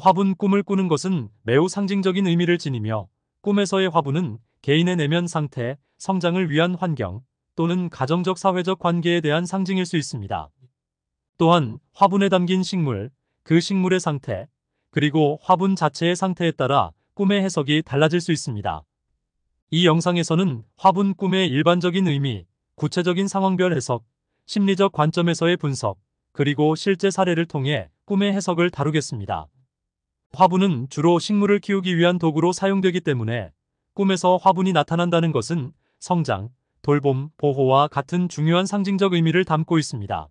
화분 꿈을 꾸는 것은 매우 상징적인 의미를 지니며 꿈에서의 화분은 개인의 내면 상태, 성장을 위한 환경 또는 가정적 사회적 관계에 대한 상징일 수 있습니다. 또한 화분에 담긴 식물, 그 식물의 상태, 그리고 화분 자체의 상태에 따라 꿈의 해석이 달라질 수 있습니다. 이 영상에서는 화분 꿈의 일반적인 의미, 구체적인 상황별 해석, 심리적 관점에서의 분석, 그리고 실제 사례를 통해 꿈의 해석을 다루겠습니다. 화분은 주로 식물을 키우기 위한 도구로 사용되기 때문에 꿈에서 화분이 나타난다는 것은 성장, 돌봄, 보호와 같은 중요한 상징적 의미를 담고 있습니다.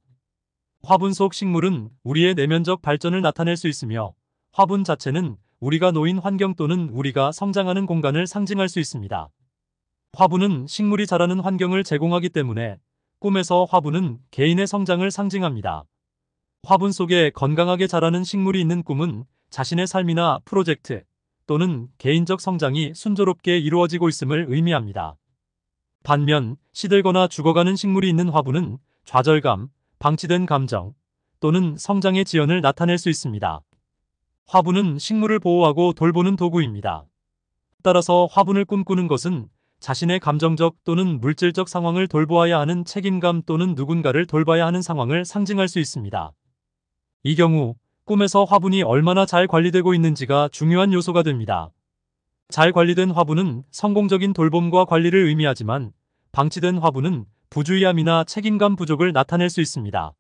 화분 속 식물은 우리의 내면적 발전을 나타낼 수 있으며 화분 자체는 우리가 놓인 환경 또는 우리가 성장하는 공간을 상징할 수 있습니다. 화분은 식물이 자라는 환경을 제공하기 때문에 꿈에서 화분은 개인의 성장을 상징합니다. 화분 속에 건강하게 자라는 식물이 있는 꿈은 자신의 삶이나 프로젝트 또는 개인적 성장이 순조롭게 이루어지고 있음을 의미합니다. 반면 시들거나 죽어가는 식물이 있는 화분은 좌절감, 방치된 감정 또는 성장의 지연을 나타낼 수 있습니다. 화분은 식물을 보호하고 돌보는 도구입니다. 따라서 화분을 꿈꾸는 것은 자신의 감정적 또는 물질적 상황을 돌보아야 하는 책임감 또는 누군가를 돌봐야 하는 상황을 상징할 수 있습니다. 이 경우 꿈에서 화분이 얼마나 잘 관리되고 있는지가 중요한 요소가 됩니다. 잘 관리된 화분은 성공적인 돌봄과 관리를 의미하지만 방치된 화분은 부주의함이나 책임감 부족을 나타낼 수 있습니다.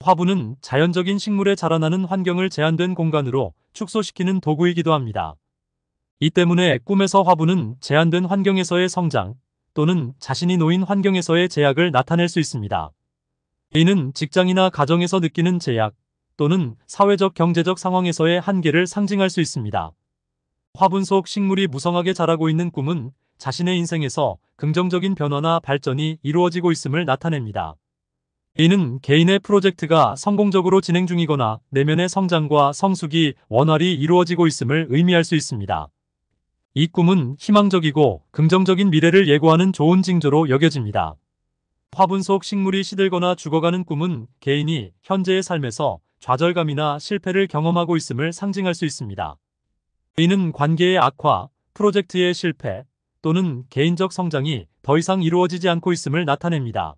화분은 자연적인 식물에 자라나는 환경을 제한된 공간으로 축소시키는 도구이기도 합니다. 이 때문에 꿈에서 화분은 제한된 환경에서의 성장 또는 자신이 놓인 환경에서의 제약을 나타낼 수 있습니다. 이는 직장이나 가정에서 느끼는 제약, 또는 사회적 경제적 상황에서의 한계를 상징할 수 있습니다. 화분 속 식물이 무성하게 자라고 있는 꿈은 자신의 인생에서 긍정적인 변화나 발전이 이루어지고 있음을 나타냅니다. 이는 개인의 프로젝트가 성공적으로 진행 중이거나 내면의 성장과 성숙이 원활히 이루어지고 있음을 의미할 수 있습니다. 이 꿈은 희망적이고 긍정적인 미래를 예고하는 좋은 징조로 여겨집니다. 화분 속 식물이 시들거나 죽어가는 꿈은 개인이 현재의 삶에서 좌절감이나 실패를 경험하고 있음을 상징할 수 있습니다. 이는 관계의 악화, 프로젝트의 실패 또는 개인적 성장이 더 이상 이루어지지 않고 있음을 나타냅니다.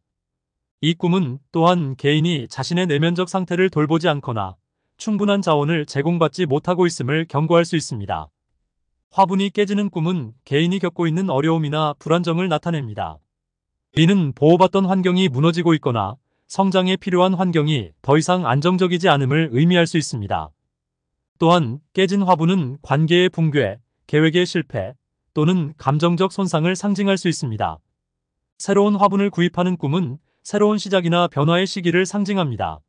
이 꿈은 또한 개인이 자신의 내면적 상태를 돌보지 않거나 충분한 자원을 제공받지 못하고 있음을 경고할 수 있습니다. 화분이 깨지는 꿈은 개인이 겪고 있는 어려움이나 불안정을 나타냅니다. 이는 보호받던 환경이 무너지고 있거나 성장에 필요한 환경이 더 이상 안정적이지 않음을 의미할 수 있습니다. 또한 깨진 화분은 관계의 붕괴, 계획의 실패 또는 감정적 손상을 상징할 수 있습니다. 새로운 화분을 구입하는 꿈은 새로운 시작이나 변화의 시기를 상징합니다.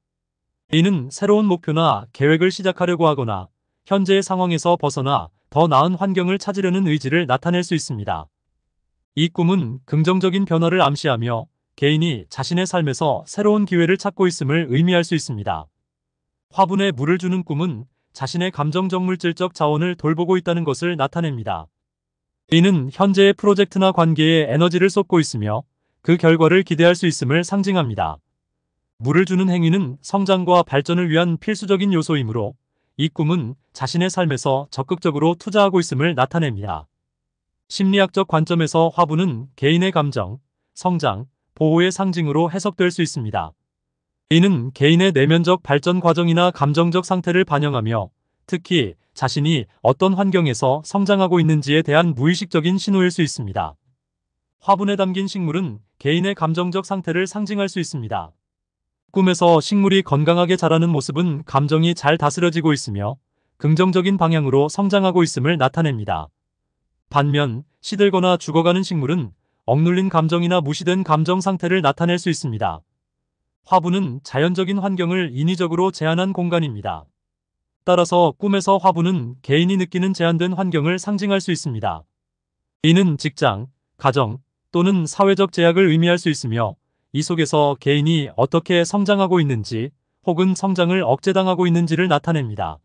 이는 새로운 목표나 계획을 시작하려고 하거나 현재의 상황에서 벗어나 더 나은 환경을 찾으려는 의지를 나타낼 수 있습니다. 이 꿈은 긍정적인 변화를 암시하며 개인이 자신의 삶에서 새로운 기회를 찾고 있음을 의미할 수 있습니다. 화분에 물을 주는 꿈은 자신의 감정적 물질적 자원을 돌보고 있다는 것을 나타냅니다. 이는 현재의 프로젝트나 관계에 에너지를 쏟고 있으며 그 결과를 기대할 수 있음을 상징합니다. 물을 주는 행위는 성장과 발전을 위한 필수적인 요소이므로 이 꿈은 자신의 삶에서 적극적으로 투자하고 있음을 나타냅니다. 심리학적 관점에서 화분은 개인의 감정, 성장, 보호의 상징으로 해석될 수 있습니다. 이는 개인의 내면적 발전 과정이나 감정적 상태를 반영하며 특히 자신이 어떤 환경에서 성장하고 있는지에 대한 무의식적인 신호일 수 있습니다. 화분에 담긴 식물은 개인의 감정적 상태를 상징할 수 있습니다. 꿈에서 식물이 건강하게 자라는 모습은 감정이 잘 다스려지고 있으며 긍정적인 방향으로 성장하고 있음을 나타냅니다. 반면 시들거나 죽어가는 식물은 억눌린 감정이나 무시된 감정 상태를 나타낼 수 있습니다. 화분은 자연적인 환경을 인위적으로 제한한 공간입니다. 따라서 꿈에서 화분은 개인이 느끼는 제한된 환경을 상징할 수 있습니다. 이는 직장, 가정 또는 사회적 제약을 의미할 수 있으며 이 속에서 개인이 어떻게 성장하고 있는지 혹은 성장을 억제당하고 있는지를 나타냅니다.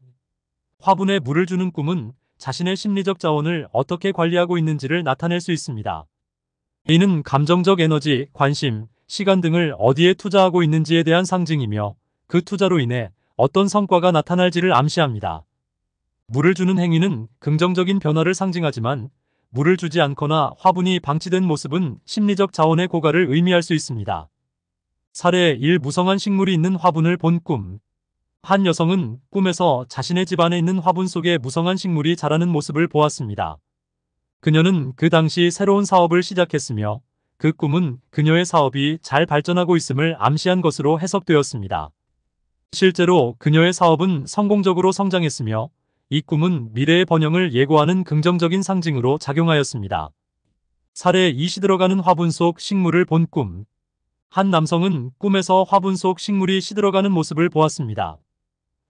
화분에 물을 주는 꿈은 자신의 심리적 자원을 어떻게 관리하고 있는지를 나타낼 수 있습니다. 이는 감정적 에너지, 관심, 시간 등을 어디에 투자하고 있는지에 대한 상징이며 그 투자로 인해 어떤 성과가 나타날지를 암시합니다. 물을 주는 행위는 긍정적인 변화를 상징하지만 물을 주지 않거나 화분이 방치된 모습은 심리적 자원의 고갈을 의미할 수 있습니다. 사례 1 무성한 식물이 있는 화분을 본 꿈. 한 여성은 꿈에서 자신의 집안에 있는 화분 속에 무성한 식물이 자라는 모습을 보았습니다. 그녀는 그 당시 새로운 사업을 시작했으며 그 꿈은 그녀의 사업이 잘 발전하고 있음을 암시한 것으로 해석되었습니다. 실제로 그녀의 사업은 성공적으로 성장했으며 이 꿈은 미래의 번영을 예고하는 긍정적인 상징으로 작용하였습니다. 사례 2시 들어가는 화분 속 식물을 본 꿈. 한 남성은 꿈에서 화분 속 식물이 시들어가는 모습을 보았습니다.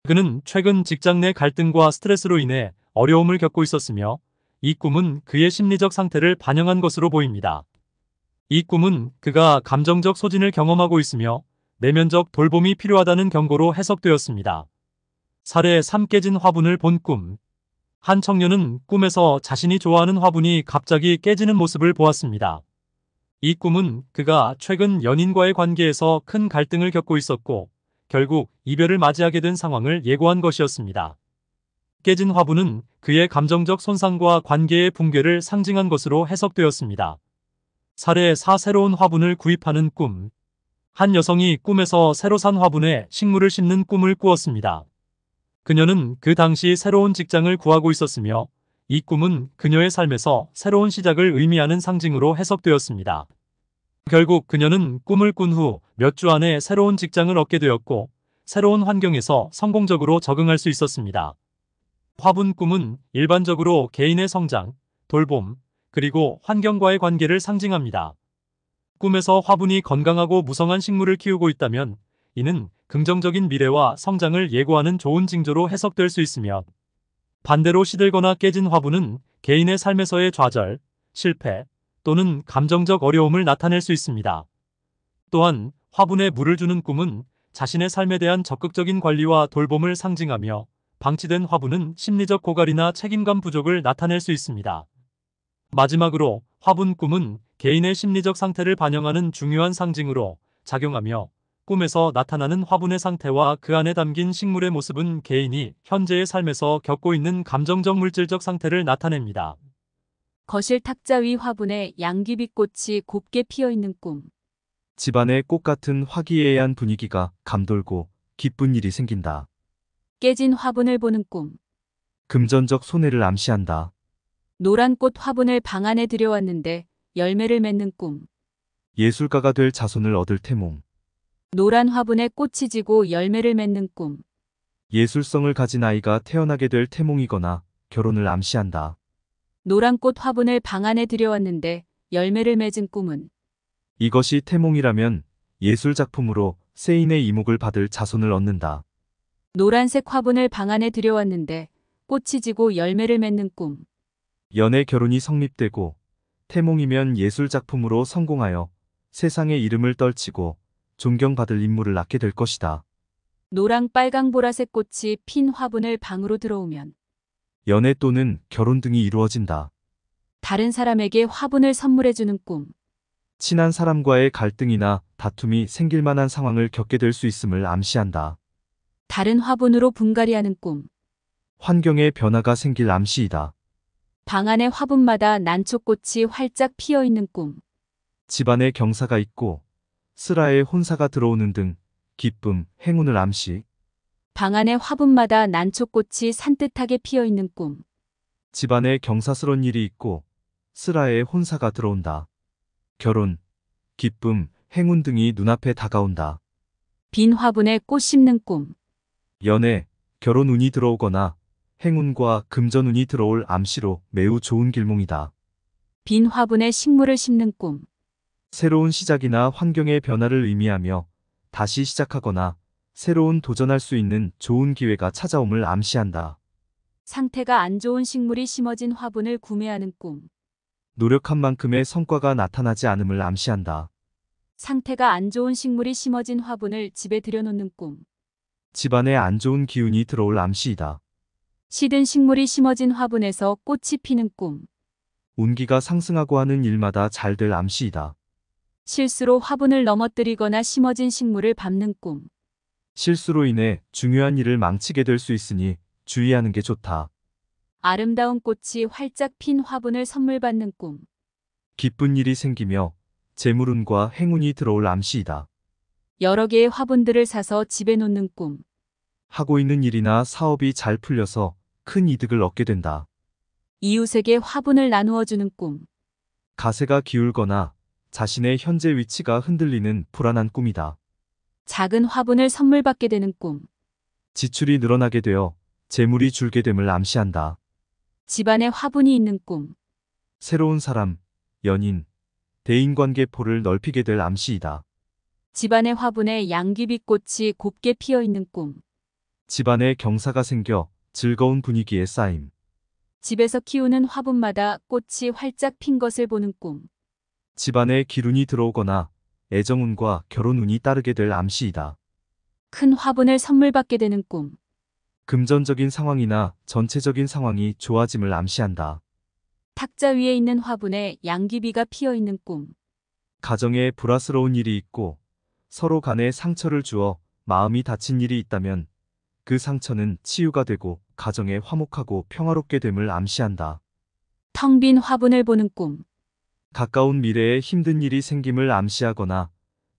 그는 최근 직장 내 갈등과 스트레스로 인해 어려움을 겪고 있었으며 이 꿈은 그의 심리적 상태를 반영한 것으로 보입니다. 이 꿈은 그가 감정적 소진을 경험하고 있으며 내면적 돌봄이 필요하다는 경고로 해석되었습니다. 사례 3깨진 화분을 본 꿈. 한 청년은 꿈에서 자신이 좋아하는 화분이 갑자기 깨지는 모습을 보았습니다. 이 꿈은 그가 최근 연인과의 관계에서 큰 갈등을 겪고 있었고 결국 이별을 맞이하게 된 상황을 예고한 것이었습니다. 깨진 화분은 그의 감정적 손상과 관계의 붕괴를 상징한 것으로 해석되었습니다. 사례 4 새로운 화분을 구입하는 꿈 한 여성이 꿈에서 새로 산 화분에 식물을 심는 꿈을 꾸었습니다. 그녀는 그 당시 새로운 직장을 구하고 있었으며 이 꿈은 그녀의 삶에서 새로운 시작을 의미하는 상징으로 해석되었습니다. 결국 그녀는 꿈을 꾼 후 몇 주 안에 새로운 직장을 얻게 되었고 새로운 환경에서 성공적으로 적응할 수 있었습니다. 화분 꿈은 일반적으로 개인의 성장, 돌봄, 그리고 환경과의 관계를 상징합니다. 꿈에서 화분이 건강하고 무성한 식물을 키우고 있다면 이는 긍정적인 미래와 성장을 예고하는 좋은 징조로 해석될 수 있으며 반대로 시들거나 깨진 화분은 개인의 삶에서의 좌절, 실패 또는 감정적 어려움을 나타낼 수 있습니다. 또한 화분에 물을 주는 꿈은 자신의 삶에 대한 적극적인 관리와 돌봄을 상징하며 방치된 화분은 심리적 고갈이나 책임감 부족을 나타낼 수 있습니다. 마지막으로 화분 꿈은 개인의 심리적 상태를 반영하는 중요한 상징으로 작용하며 꿈에서 나타나는 화분의 상태와 그 안에 담긴 식물의 모습은 개인이 현재의 삶에서 겪고 있는 감정적 물질적 상태를 나타냅니다. 거실 탁자 위 화분에 양귀비 꽃이 곱게 피어있는 꿈. 집안에꽃 같은 화기애애한 분위기가 감돌고 기쁜 일이 생긴다. 깨진 화분을 보는 꿈. 금전적 손해를 암시한다. 노란 꽃 화분을 방 안에 들여왔는데 열매를 맺는 꿈. 예술가가 될 자손을 얻을 태몽. 노란 화분에 꽃이 지고 열매를 맺는 꿈. 예술성을 가진 아이가 태어나게 될 태몽이거나 결혼을 암시한다. 노란 꽃 화분을 방 안에 들여왔는데 열매를 맺은 꿈은 이것이 태몽이라면 예술 작품으로 세인의 이목을 받을 자손을 얻는다. 노란색 화분을 방 안에 들여왔는데 꽃이 지고 열매를 맺는 꿈. 연애 결혼이 성립되고 태몽이면 예술작품으로 성공하여 세상의 이름을 떨치고 존경받을 인물을 낳게 될 것이다. 노랑 빨강 보라색 꽃이 핀 화분을 방으로 들어오면 연애 또는 결혼 등이 이루어진다. 다른 사람에게 화분을 선물해주는 꿈. 친한 사람과의 갈등이나 다툼이 생길 만한 상황을 겪게 될 수 있음을 암시한다. 다른 화분으로 분갈이하는 꿈. 환경에 변화가 생길 암시이다. 방 안의 화분마다 난초꽃이 활짝 피어 있는 꿈. 집안에 경사가 있고 쓰라에 혼사가 들어오는 등 기쁨, 행운을 암시. 방 안의 화분마다 난초꽃이 산뜻하게 피어 있는 꿈. 집안에 경사스런 일이 있고 쓰라에 혼사가 들어온다. 결혼, 기쁨, 행운 등이 눈앞에 다가온다. 빈 화분에 꽃 심는 꿈. 연애, 결혼 운이 들어오거나 행운과 금전운이 들어올 암시로 매우 좋은 길몽이다. 빈 화분에 식물을 심는 꿈. 새로운 시작이나 환경의 변화를 의미하며 다시 시작하거나 새로운 도전할 수 있는 좋은 기회가 찾아옴을 암시한다. 상태가 안 좋은 식물이 심어진 화분을 구매하는 꿈. 노력한 만큼의 성과가 나타나지 않음을 암시한다. 상태가 안 좋은 식물이 심어진 화분을 집에 들여놓는 꿈. 집안에 안 좋은 기운이 들어올 암시이다. 시든 식물이 심어진 화분에서 꽃이 피는 꿈. 운기가 상승하고 하는 일마다 잘 될 암시이다. 실수로 화분을 넘어뜨리거나 심어진 식물을 밟는 꿈. 실수로 인해 중요한 일을 망치게 될 수 있으니 주의하는 게 좋다. 아름다운 꽃이 활짝 핀 화분을 선물 받는 꿈. 기쁜 일이 생기며 재물운과 행운이 들어올 암시이다. 여러 개의 화분들을 사서 집에 놓는 꿈. 하고 있는 일이나 사업이 잘 풀려서 큰 이득을 얻게 된다. 이웃에게 화분을 나누어 주는 꿈. 가세가 기울거나 자신의 현재 위치가 흔들리는 불안한 꿈이다. 작은 화분을 선물 받게 되는 꿈. 지출이 늘어나게 되어 재물이 줄게 됨을 암시한다. 집안에 화분이 있는 꿈. 새로운 사람, 연인, 대인관계포를 넓히게 될 암시이다. 집안의 화분에 양귀비 꽃이 곱게 피어있는 꿈. 집안에 경사가 생겨 즐거운 분위기에 쌓임. 집에서 키우는 화분마다 꽃이 활짝 핀 것을 보는 꿈. 집안에 기운이 들어오거나 애정운과 결혼운이 따르게 될 암시이다. 큰 화분을 선물받게 되는 꿈. 금전적인 상황이나 전체적인 상황이 좋아짐을 암시한다. 탁자 위에 있는 화분에 양귀비가 피어 있는 꿈. 가정에 불화스러운 일이 있고 서로 간에 상처를 주어 마음이 다친 일이 있다면 그 상처는 치유가 되고 가정에 화목하고 평화롭게 됨을 암시한다. 텅 빈 화분을 보는 꿈. 가까운 미래에 힘든 일이 생김을 암시하거나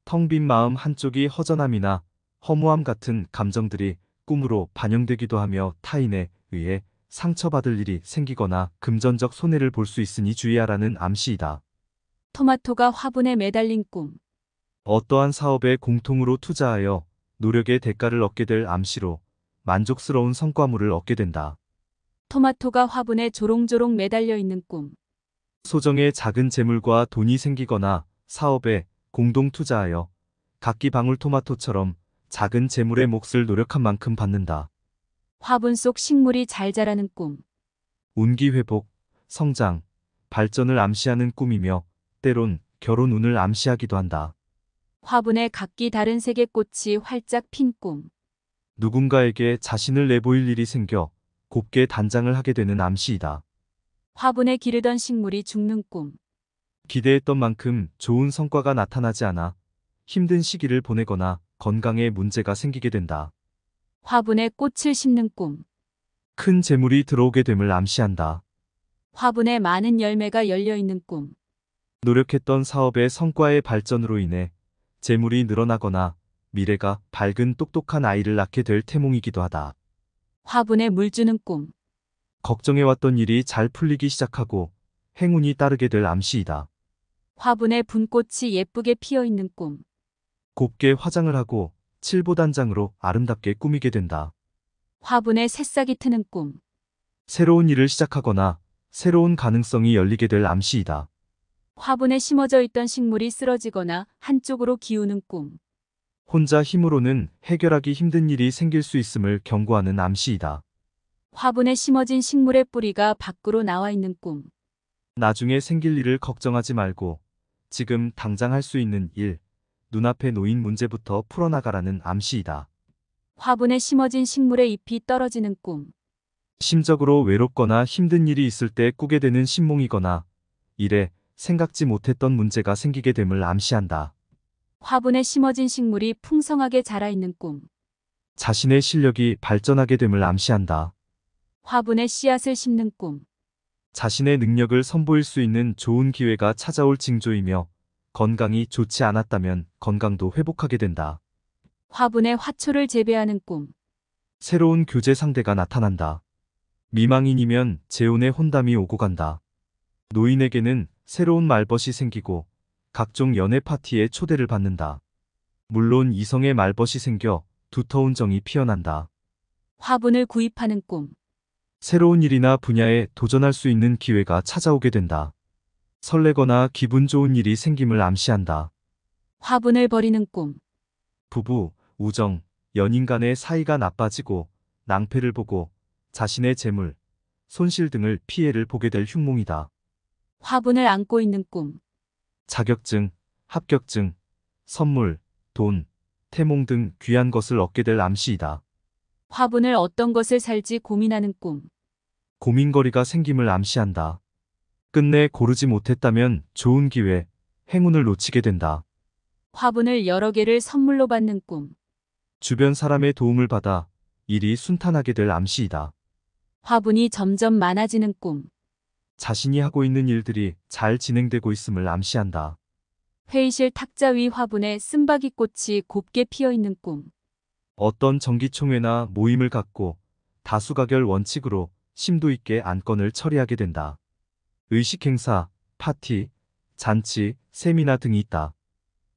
텅 빈 마음 한쪽이 허전함이나 허무함 같은 감정들이 꿈으로 반영되기도 하며 타인에 의해 상처받을 일이 생기거나 금전적 손해를 볼 수 있으니 주의하라는 암시이다. 토마토가 화분에 매달린 꿈. 어떠한 사업에 공통으로 투자하여 노력의 대가를 얻게 될 암시로 만족스러운 성과물을 얻게 된다. 토마토가 화분에 조롱조롱 매달려 있는 꿈. 소정의 작은 재물과 돈이 생기거나 사업에 공동 투자하여 각기 방울 토마토처럼 작은 재물의 몫을 노력한 만큼 받는다. 화분 속 식물이 잘 자라는 꿈. 운기 회복, 성장, 발전을 암시하는 꿈이며 때론 결혼 운을 암시하기도 한다. 화분에 각기 다른 색의 꽃이 활짝 핀 꿈. 누군가에게 자신을 내보일 일이 생겨 곱게 단장을 하게 되는 암시이다. 화분에 기르던 식물이 죽는 꿈. 기대했던 만큼 좋은 성과가 나타나지 않아 힘든 시기를 보내거나 건강에 문제가 생기게 된다. 화분에 꽃을 심는 꿈. 큰 재물이 들어오게 됨을 암시한다. 화분에 많은 열매가 열려 있는 꿈. 노력했던 사업의 성과의 발전으로 인해 재물이 늘어나거나 미래가 밝은 똑똑한 아이를 낳게 될 태몽이기도 하다. 화분에 물 주는 꿈. 걱정해왔던 일이 잘 풀리기 시작하고 행운이 따르게 될 암시이다. 화분에 분꽃이 예쁘게 피어 있는 꿈. 곱게 화장을 하고 칠보단장으로 아름답게 꾸미게 된다. 화분에 새싹이 트는 꿈. 새로운 일을 시작하거나 새로운 가능성이 열리게 될 암시이다. 화분에 심어져 있던 식물이 쓰러지거나 한쪽으로 기우는 꿈. 혼자 힘으로는 해결하기 힘든 일이 생길 수 있음을 경고하는 암시이다. 화분에 심어진 식물의 뿌리가 밖으로 나와 있는 꿈. 나중에 생길 일을 걱정하지 말고 지금 당장 할 수 있는 일, 눈앞에 놓인 문제부터 풀어나가라는 암시이다. 화분에 심어진 식물의 잎이 떨어지는 꿈. 심적으로 외롭거나 힘든 일이 있을 때 꾸게 되는 신몽이거나 이래 생각지 못했던 문제가 생기게 됨을 암시한다. 화분에 심어진 식물이 풍성하게 자라있는 꿈. 자신의 실력이 발전하게 됨을 암시한다. 화분에 씨앗을 심는 꿈. 자신의 능력을 선보일 수 있는 좋은 기회가 찾아올 징조이며 건강이 좋지 않았다면 건강도 회복하게 된다. 화분에 화초를 재배하는 꿈. 새로운 교제 상대가 나타난다. 미망인이면 재혼의 혼담이 오고 간다. 노인에게는 새로운 말벗이 생기고 각종 연애 파티에 초대를 받는다. 물론 이성의 말벗이 생겨 두터운 정이 피어난다. 화분을 구입하는 꿈. 새로운 일이나 분야에 도전할 수 있는 기회가 찾아오게 된다. 설레거나 기분 좋은 일이 생김을 암시한다. 화분을 버리는 꿈. 부부, 우정, 연인 간의 사이가 나빠지고 낭패를 보고 자신의 재물, 손실 등을 피해를 보게 될 흉몽이다. 화분을 안고 있는 꿈. 자격증, 합격증, 선물, 돈, 태몽 등 귀한 것을 얻게 될 암시이다. 화분을 어떤 것을 살지 고민하는 꿈. 고민거리가 생김을 암시한다. 끝내 고르지 못했다면 좋은 기회, 행운을 놓치게 된다. 화분을 여러 개를 선물로 받는 꿈. 주변 사람의 도움을 받아 일이 순탄하게 될 암시이다. 화분이 점점 많아지는 꿈. 자신이 하고 있는 일들이 잘 진행되고 있음을 암시한다. 회의실 탁자 위 화분에 쓴바귀 꽃이 곱게 피어 있는 꿈. 어떤 정기총회나 모임을 갖고 다수가결 원칙으로 심도 있게 안건을 처리하게 된다. 의식행사, 파티, 잔치, 세미나 등이 있다.